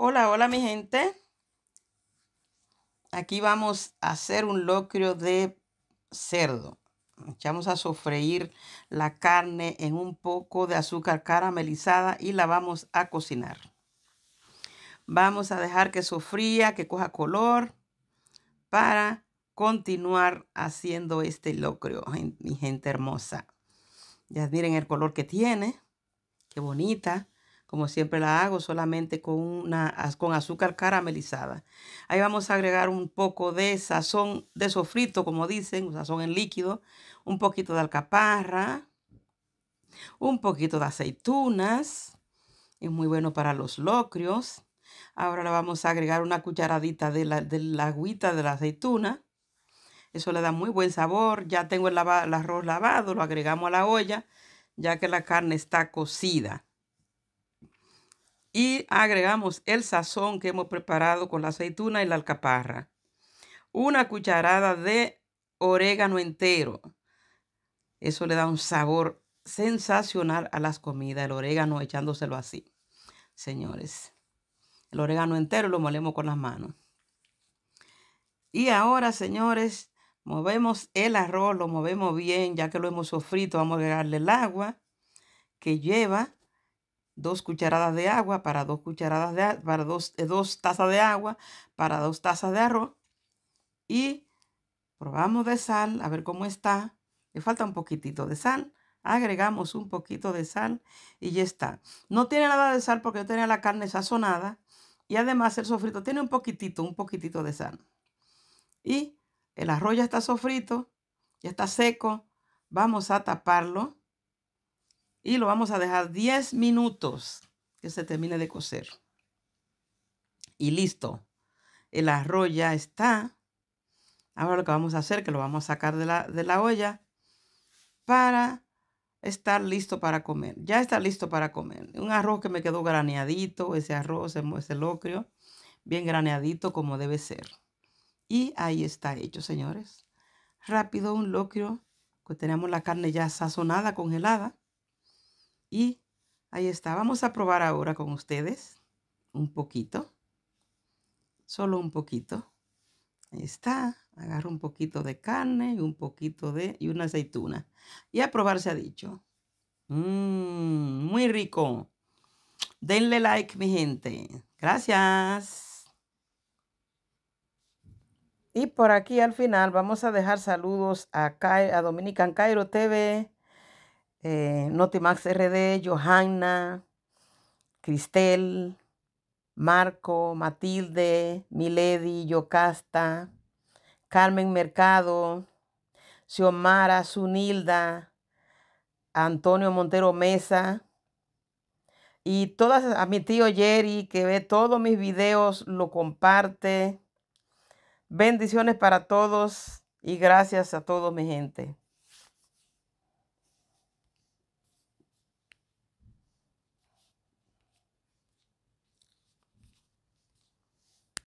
Hola, hola mi gente. Aquí vamos a hacer un locrio de cerdo. Echamos a sofreír la carne en un poco de azúcar caramelizada y la vamos a cocinar. Vamos a dejar que sofría, que coja color para continuar haciendo este locrio, mi gente hermosa. Ya miren el color que tiene. Qué bonita como siempre la hago, solamente con, una, con azúcar caramelizada. Ahí vamos a agregar un poco de sazón de sofrito, como dicen, sazón en líquido, un poquito de alcaparra, un poquito de aceitunas, es muy bueno para los locrios. Ahora le vamos a agregar una cucharadita de la, de agüita de la aceituna. Eso le da muy buen sabor. Ya tengo el arroz lavado, lo agregamos a la olla, ya que la carne está cocida y agregamos el sazón que hemos preparado con la aceituna y la alcaparra. Una cucharada de orégano entero. Eso le da un sabor sensacional a las comidas, el orégano echándoselo así. Señores, el orégano entero lo molemos con las manos. Y ahora, señores, movemos el arroz, lo movemos bien, ya que lo hemos sofrito, vamos a agregarle el agua que lleva dos cucharadas de agua para dos cucharadas de para dos, eh, dos tazas de agua para dos tazas de arroz y probamos de sal a ver cómo está le falta un poquitito de sal agregamos un poquito de sal y ya está no tiene nada de sal porque yo tenía la carne sazonada y además el sofrito tiene un poquitito un poquitito de sal y el arroz ya está sofrito ya está seco vamos a taparlo y lo vamos a dejar 10 minutos que se termine de cocer. Y listo. El arroz ya está. Ahora lo que vamos a hacer, que lo vamos a sacar de la, olla para estar listo para comer. Ya está listo para comer. Un arroz que me quedó graneadito, ese arroz, ese locrio, bien graneadito como debe ser. Y ahí está hecho, señores. Rápido un locrio, que tenemos la carne ya sazonada, congelada. Y ahí está. Vamos a probar ahora con ustedes un poquito. Solo un poquito. Ahí está. Agarro un poquito de carne y un poquito de... y una aceituna. Y a probar se ha dicho. mmm, muy rico. Denle like, mi gente. Gracias. Y por aquí al final vamos a dejar saludos a, a Dominican Cairo TV, eh, Notimax RD, Johanna, Cristel, Marco, Matilde, Milady, Yocasta, Carmen Mercado, Xiomara, Zunilda, Antonio Montero Mesa. Y todas, a mi tío Jerry, que ve todos mis videos, lo comparte. Bendiciones para todos y gracias a todos mi gente.